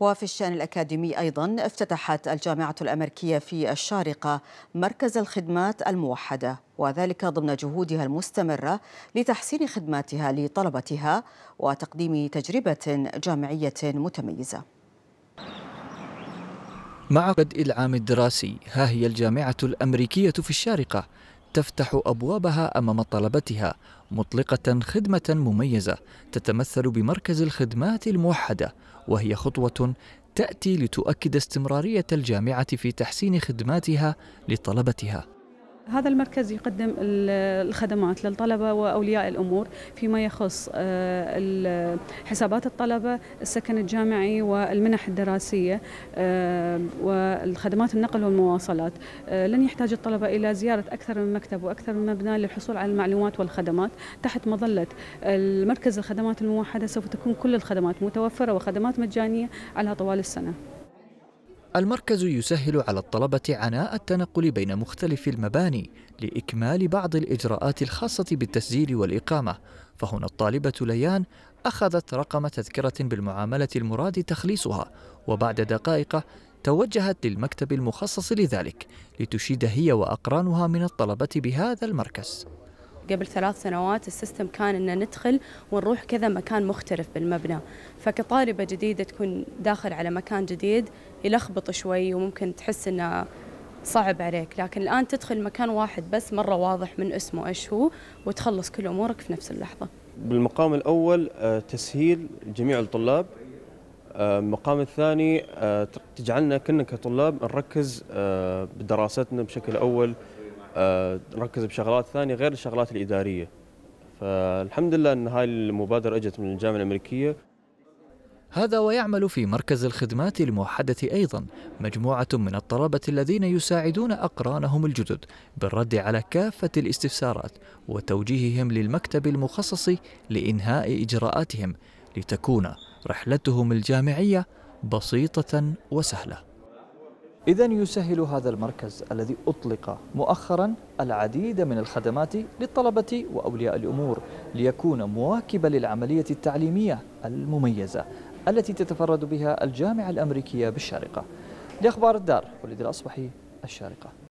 وفي الشأن الأكاديمي أيضا افتتحت الجامعة الأمريكية في الشارقة مركز الخدمات الموحدة وذلك ضمن جهودها المستمرة لتحسين خدماتها لطلبتها وتقديم تجربة جامعية متميزة مع بدء العام الدراسي ها هي الجامعة الأمريكية في الشارقة تفتح أبوابها أمام طلبتها مطلقة خدمة مميزة تتمثل بمركز الخدمات الموحدة وهي خطوة تأتي لتؤكد استمرارية الجامعة في تحسين خدماتها لطلبتها هذا المركز يقدم الخدمات للطلبة وأولياء الأمور فيما يخص آه، حسابات الطلبة السكن الجامعي والمنح الدراسية آه، والخدمات النقل والمواصلات آه، لن يحتاج الطلبة إلى زيارة أكثر من مكتب وأكثر من مبنى للحصول على المعلومات والخدمات تحت مظلة المركز الخدمات الموحدة سوف تكون كل الخدمات متوفرة وخدمات مجانية على طوال السنة المركز يسهل على الطلبة عناء التنقل بين مختلف المباني لإكمال بعض الإجراءات الخاصة بالتسجيل والإقامة فهنا الطالبة ليان أخذت رقم تذكرة بالمعاملة المراد تخليصها وبعد دقائق توجهت للمكتب المخصص لذلك لتشيد هي وأقرانها من الطلبة بهذا المركز قبل ثلاث سنوات السيستم كان ان ندخل ونروح كذا مكان مختلف بالمبنى فكطالبه جديده تكون داخل على مكان جديد يلخبط شوي وممكن تحس انه صعب عليك لكن الان تدخل مكان واحد بس مره واضح من اسمه ايش هو وتخلص كل امورك في نفس اللحظه بالمقام الاول آه، تسهيل جميع الطلاب آه، المقام الثاني آه، تجعلنا كنا كطلاب نركز بدراستنا بشكل اول نركز آه، بشغلات ثانيه غير الشغلات الاداريه فالحمد لله ان هاي المبادره اجت من الجامعه الامريكيه هذا ويعمل في مركز الخدمات الموحدة أيضا مجموعة من الطلبة الذين يساعدون أقرانهم الجدد بالرد على كافة الاستفسارات وتوجيههم للمكتب المخصص لإنهاء إجراءاتهم لتكون رحلتهم الجامعية بسيطة وسهلة إذا يسهل هذا المركز الذي أطلق مؤخرا العديد من الخدمات للطلبة وأولياء الأمور ليكون مواكبا للعملية التعليمية المميزة التي تتفرد بها الجامعة الأمريكية بالشارقة لأخبار الدار ولد الأصبحي الشارقة